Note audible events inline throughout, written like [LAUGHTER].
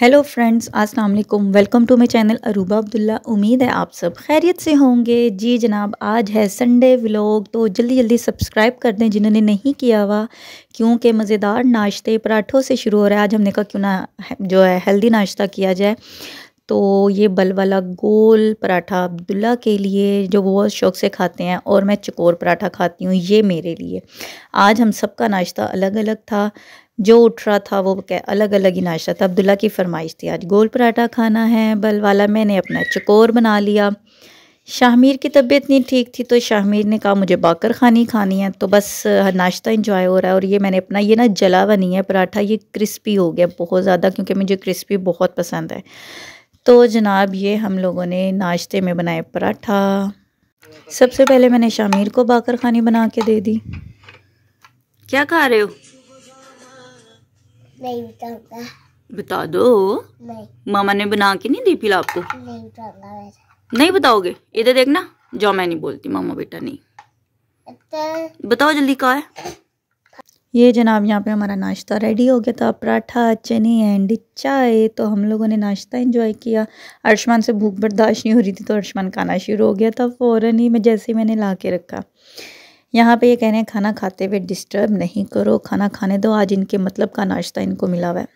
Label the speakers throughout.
Speaker 1: Hello friends अस्सलाम वालेकुम welcome to my channel Aruba Abdullah उम्मीद है आप सब खैरियत से होंगे जी जनाब आज है संडे व्लॉग तो जल्दी जल्दी सब्सक्राइब कर दें जिन्होंने नहीं किया हुआ क्योंकि मज़ेदार नाश्ते पराठों से शुरू हो रहा है आज हमने कहा क्यों ना जो है हेल्दी नाश्ता किया जाए तो ये बल वाला गोल पराठा अब्दुल्ला के लिए जो बहुत शौक़ से खाते हैं और मैं चकोर पराठा खाती हूँ ये मेरे लिए आज हम सबका नाश्ता अलग अलग था जो उठ रहा था वो अलग अलग ही नाश्ता था अब्दुल्ला की फरमाइश थी आज गोल पराठा खाना है बल वाला मैंने अपना चकोर बना लिया शाहमीर की तबीयत नहीं ठीक थी तो शाहमीर ने कहा मुझे बाकर खानी खानी है तो बस नाश्ता इंजॉय हो रहा है और ये मैंने अपना ये ना जला हुआ नहीं है पराठा ये क्रिस्पी हो गया बहुत ज़्यादा क्योंकि मुझे क्रिस्पी बहुत पसंद है तो जनाब ये हम लोगों ने नाश्ते में बनाए पराठा सबसे पहले मैंने शामिर को बाकर खानी बना के दे दी क्या खा रहे हो नहीं बता दो नहीं मामा ने बना के नहीं दी पिला आपको नहीं नहीं बताओगे इधर देखना जो मैं नहीं बोलती मामा बेटा नहीं अच्छा। बताओ जल्दी कहा है ये जनाब यहाँ पे हमारा नाश्ता रेडी हो गया था पराठा चने एंड चाय तो हम लोगों ने नाश्ता एंजॉय किया अर्शमान से भूख बर्दाश्त नहीं हो रही थी तो अर्शमान खाना शुरू हो गया था फ़ौरन ही मैं जैसे मैंने ला के रखा यहाँ पे ये कह रहे हैं खाना खाते हुए डिस्टर्ब नहीं करो खाना खाने दो आज इनके मतलब का नाश्ता इनको मिला हुआ है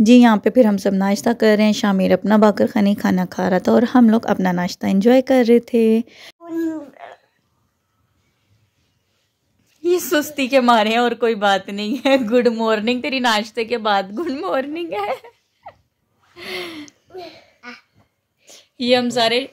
Speaker 1: जी यहाँ पे फिर हम सब नाश्ता कर रहे हैं शामिर अपना बाकर खानी खाना खा रहा था और हम लोग अपना नाश्ता एंजॉय कर रहे थे ये सुस्ती के मारे और कोई बात नहीं है गुड मॉर्निंग तेरी नाश्ते के बाद गुड मॉर्निंग है ये हम सारे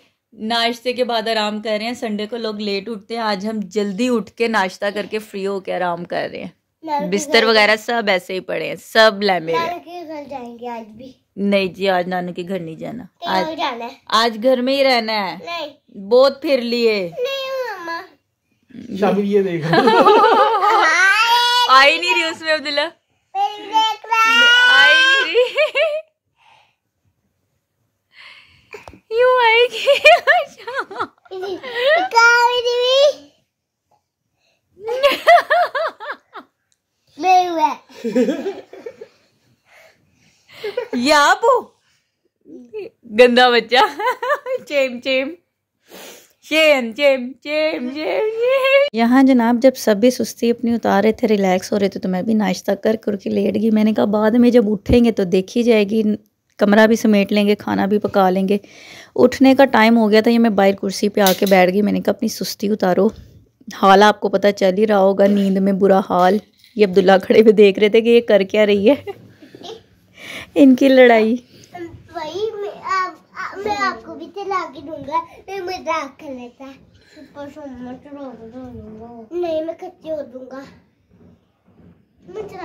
Speaker 1: नाश्ते के बाद आराम कर रहे हैं संडे को लोग लेट उठते हैं आज हम जल्दी उठ के नाश्ता करके फ्री होके आराम कर रहे हैं बिस्तर वगैरह सब ऐसे ही पड़े हैं सब लैमे जाएंगे आज भी नहीं जी आज नानू के घर नहीं जाना आज जाना आज घर में ही रहना है नहीं बहुत फिर लिए नहीं ये [LAUGHS] [LAUGHS] आई नहीं रही उसमें अब्दुल्ला यू आएगी ये आप गंदा बच्चा चेम चेम चेम चेम चेम चेम यहाँ जनाब जब सभी सुस्ती अपनी उतार रहे थे रिलैक्स हो रहे थे तो मैं भी नाश्ता कर करके लेट गई मैंने कहा बाद में जब उठेंगे तो देखी जाएगी कमरा भी समेट लेंगे खाना भी पका लेंगे उठने का टाइम हो गया था ये मैं बाहर कुर्सी पे आके बैठ गई मैंने कहा अपनी सुस्ती उतारो हाल आपको पता चल ही रहा होगा नींद में बुरा हाल ये अब्दुल्ला खड़े हुए देख रहे थे कि ये कर क्या रही है इनकी लड़ाई मैं, आपको भी चला के दूंगा मैं मजाक कर लेता नहीं मैं कच्चे हो दूंगा फिर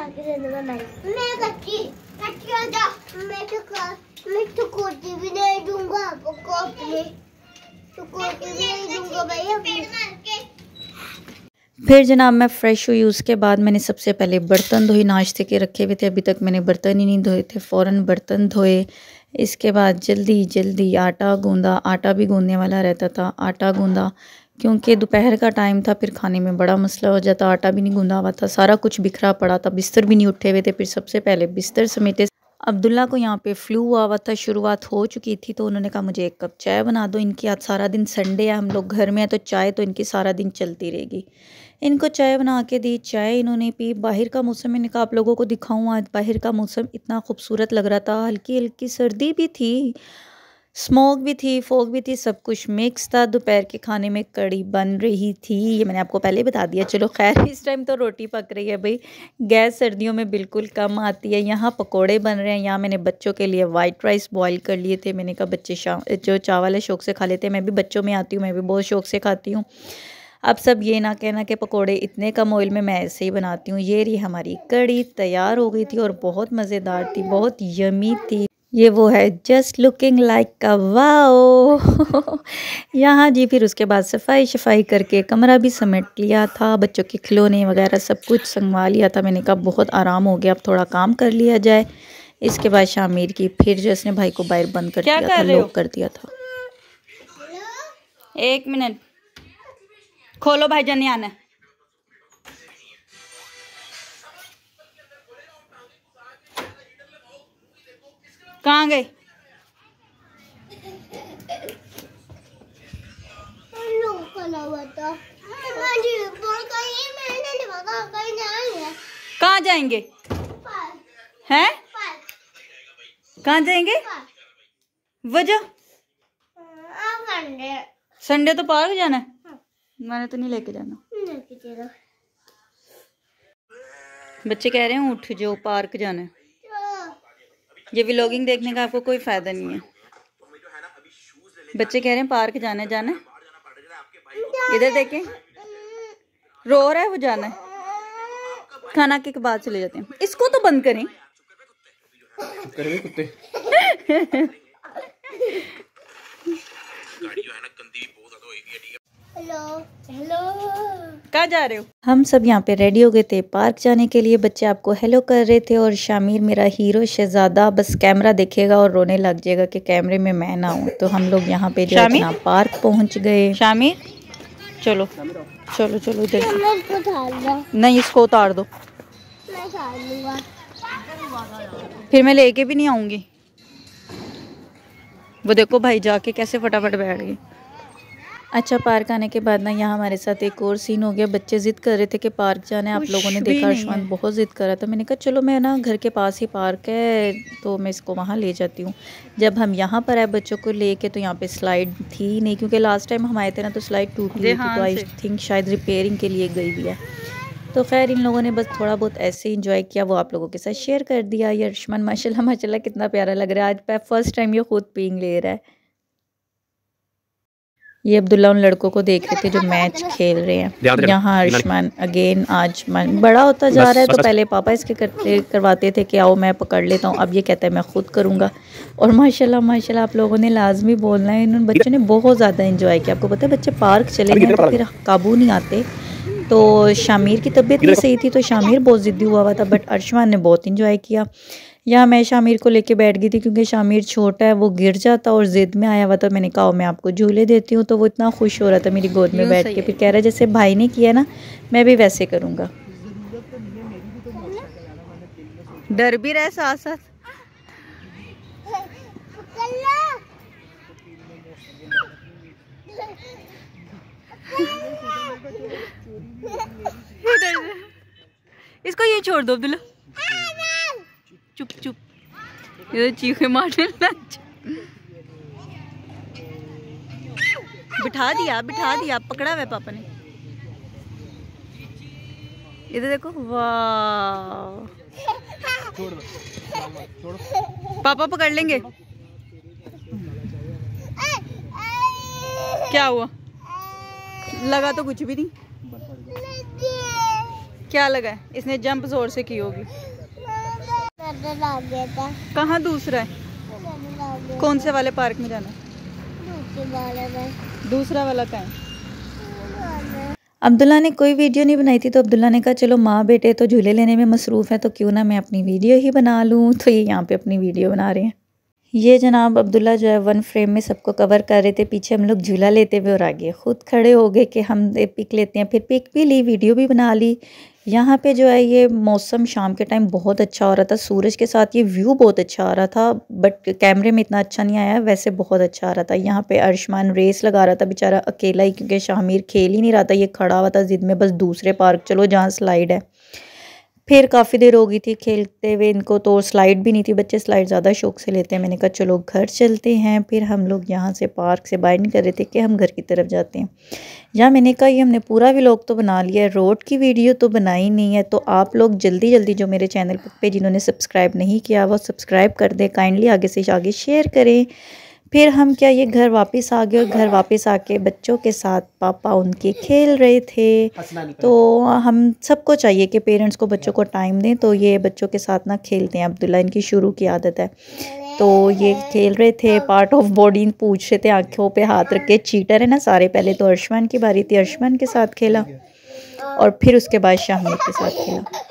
Speaker 1: जनाब मैं फ़्रेश हुई उसके बाद मैंने सबसे पहले बर्तन धोई नाश्ते के रखे हुए थे अभी तक मैंने बर्तन ही नहीं धोए थे फौरन बर्तन धोए इसके बाद जल्दी जल्दी आटा गूंदा आटा भी गूंदने वाला रहता था आटा गूंदा क्योंकि दोपहर का टाइम था फिर खाने में बड़ा मसला हो जाता आटा भी नहीं गूंधा हुआ था सारा कुछ बिखरा पड़ा था बिस्तर भी नहीं उठे हुए थे फिर सबसे पहले बिस्तर समेटे अब्दुल्ला को यहाँ पे फ्लू हुआ हुआ था शुरुआत हो चुकी थी तो उन्होंने कहा मुझे एक कप चाय बना दो इनकी आज सारा दिन संडे है हम लोग घर में हैं तो चाय तो इनकी सारा दिन चलती रहेगी इनको चाय बना के दी चाय इन्होंने पी बाहर का मौसम मैंने कहा आप लोगों को दिखाऊँ आज बाहर का मौसम इतना खूबसूरत लग रहा था हल्की हल्की सर्दी भी थी स्मोक भी थी फोक भी थी सब कुछ मिक्स था दोपहर के खाने में कड़ी बन रही थी ये मैंने आपको पहले बता दिया चलो खैर इस टाइम तो रोटी पक रही है भाई गैस सर्दियों में बिल्कुल कम आती है यहाँ पकोड़े बन रहे हैं यहाँ मैंने बच्चों के लिए वाइट राइस बॉईल कर लिए थे मैंने कहा बच्चे जो चावल है शौक से खा लेते हैं मैं भी बच्चों में आती हूँ मैं भी बहुत शौक से खाती हूँ अब सब ये ना कहना कि पकोड़े इतने कम ऑयल में मैं ऐसे ही बनाती हूँ ये रही हमारी कड़ी तैयार हो गई थी और बहुत मज़ेदार थी बहुत यमी थी ये वो है जस्ट लुकिंग लाइक कवाओ यहाँ जी फिर उसके बाद सफाई शफाई करके कमरा भी समेट लिया था बच्चों के खिलौने वगैरह सब कुछ संगवा लिया था मैंने कहा बहुत आराम हो गया अब थोड़ा काम कर लिया जाए इसके बाद शामिर की फिर जसने भाई को बाहर बंद कर दिया था लॉक कर दिया था एक मिनट खोलो भाई जन आना कहाँ गए कहाँ जाएंगे हैं कहाँ जाएंगे वजह संडे तो पार्क जाना है हाँ। मैंने तो नहीं लेके जाना बच्चे कह रहे हैं उठ जो पार्क जाना है ये व्लॉगिंग देखने का आपको कोई फ़ायदा नहीं है बच्चे कह रहे हैं पार्क जाना जाना इधर देखें रो रहा है वो जाना है खाना के बाद चले जाते हैं इसको तो बंद करें कुत्ते [LAUGHS] कहा कहाँ जा रहे हो हम सब यहाँ पे रेडी हो गए थे पार्क जाने के लिए बच्चे आपको हेलो कर रहे थे और शामिर मेरा हीरो शहजादा बस कैमरा देखेगा और रोने लग जाएगा कि कैमरे में मैं ना हूँ तो हम लोग यहाँ पे जो पार्क पहुँच गए शामिर चलो चलो चलो जल्दी नहीं इसको उतार दो फिर मैं लेके भी नहीं आऊंगी वो देखो भाई जाके कैसे फटाफट बैठ गई अच्छा पार्क आने के बाद ना यहाँ हमारे साथ एक और सीन हो गया बच्चे ज़िद कर रहे थे कि पार्क जाना है आप लोगों ने देखा आयुष्मान बहुत ज़िद कर रहा था मैंने कहा चलो मैं ना घर के पास ही पार्क है तो मैं इसको वहाँ ले जाती हूँ जब हम यहाँ पर आए बच्चों को ले के तो यहाँ पे स्लाइड थी नहीं क्योंकि लास्ट टाइम हम आए थे ना तो स्लाइड टूट गई थी तो आई थिंक शायद रिपेयरिंग के लिए गई भी है तो खैर इन लोगों ने बस थोड़ा बहुत ऐसे इंजॉय किया वो आप लोगों के साथ शेयर कर दिया ये अर्शमान माशाल्लाह माशाल्लाह कितना प्यारा लग रहा है आज फर्स्ट टाइम ये खुद पींग ले रहा है ये अब्दुल्ला उन लड़कों को देख रहे थे जो मैच खेल रहे हैं यहाँ आयुष्मान अगेन आज मन बड़ा होता जा रहा है तो पहले पापा इसके करते करवाते थे कि आओ मैं पकड़ लेता हूँ अब ये कहता है मैं खुद करूँगा और माशाल्लाह माशाल्लाह आप लोगों ने लाजमी बोलना है इन बच्चों ने बहुत ज़्यादा इंजॉय किया आपको पता है बच्चे पार्क चले गए तो फिर काबू नहीं आते तो शामिर की तबीयत नहीं सही थी तो शामिर बहुत ज़िद्दी हुआ हुआ था बट अर्शमान ने बहुत इंजॉय किया यहाँ मैं शामिर को लेके बैठ गई थी क्योंकि शामिर छोटा है वो गिर जाता और ज़िद में आया हुआ था मैंने कहा मैं आपको झूले देती हूँ तो वो इतना खुश हो रहा था मेरी गोद में बैठ के फिर कह रहा है जैसे भाई ने किया ना मैं भी वैसे करूँगा डर भी रहा साथ साथ इसको ये छोड़ दो अब्दुल्ला चुप चुप ये तो चीखे मारने बिठा दिया बिठा दिया पकड़ा हुआ पापा ने इधर देखो वाह पापा पकड़ लेंगे क्या हुआ लगा तो कुछ भी नहीं क्या लगा है इसने जंप जोर से की होगी कहाँ दूसरा है कौन से वाले पार्क में जाना दूसरा वाला कहा अब्दुल्ला ने कोई वीडियो नहीं बनाई थी तो अब्दुल्ला ने कहा चलो माँ बेटे तो झूले लेने में मसरूफ़ है तो क्यों ना मैं अपनी वीडियो ही बना लूँ तो ये यहाँ पे अपनी वीडियो बना रहे हैं ये जनाब अब्दुल्ला जो है वन फ्रेम में सबको कवर कर रहे थे पीछे हम लोग झूला लेते हुए और आगे ख़ुद खड़े हो गए कि हम पिक लेते हैं फिर पिक भी ली वीडियो भी बना ली यहाँ पे जो है ये मौसम शाम के टाइम बहुत अच्छा हो रहा था सूरज के साथ ये व्यू बहुत अच्छा आ रहा था बट कैमरे में इतना अच्छा नहीं आया वैसे बहुत अच्छा आ रहा था यहाँ पे अर्शमान रेस लगा रहा था बेचारा अकेला ही क्योंकि शामिर खेल ही नहीं रहा था ये खड़ा हुआ था जिद में बस दूसरे पार्क चलो जहाँ स्लाइड है फिर काफ़ी देर हो गई थी खेलते हुए इनको तो स्लाइड भी नहीं थी बच्चे स्लाइड ज़्यादा शौक से लेते हैं मैंने कहा चलो घर चलते हैं फिर हम लोग यहाँ से पार्क से बाहर निकल रहे थे कि हम घर की तरफ जाते हैं यहाँ मैंने कहा ये हमने पूरा व्लॉग तो बना लिया है रोड की वीडियो तो बनाई नहीं है तो आप लोग जल्दी जल्दी जो मेरे चैनल पर जिन्होंने सब्सक्राइब नहीं किया वो सब्सक्राइब कर दें काइंडली आगे से आगे शेयर करें फिर हम क्या ये घर वापस आ गए और घर वापस आके बच्चों के साथ पापा उनके खेल रहे थे तो हम सबको चाहिए कि पेरेंट्स को बच्चों को टाइम दें तो ये बच्चों के साथ ना खेलते हैं अब्दुल्ला इनकी शुरू की आदत है तो ये खेल रहे थे पार्ट ऑफ बॉडी पूछ रहे थे आँखों पर हाथ रख के चीटर है ना सारे पहले तो अर्शमान की बारी थी अर्शमान के साथ खेला और फिर उसके बाद शाहमीर के साथ खेला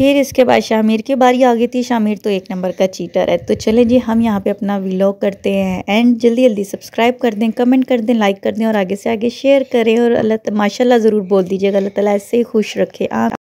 Speaker 1: फिर इसके बाद शामिर की बारी आ गई थी शामिर तो एक नंबर का चीटर है तो चले जी हम यहाँ पे अपना व्लॉग करते हैं एंड जल्दी जल्दी सब्सक्राइब कर दें कमेंट कर दें लाइक कर दें और आगे से आगे शेयर करें और अल्लाह माशाल्लाह ज़रूर बोल दीजिएगा अल्लाह ताला ऐसे ही खुश रखे आप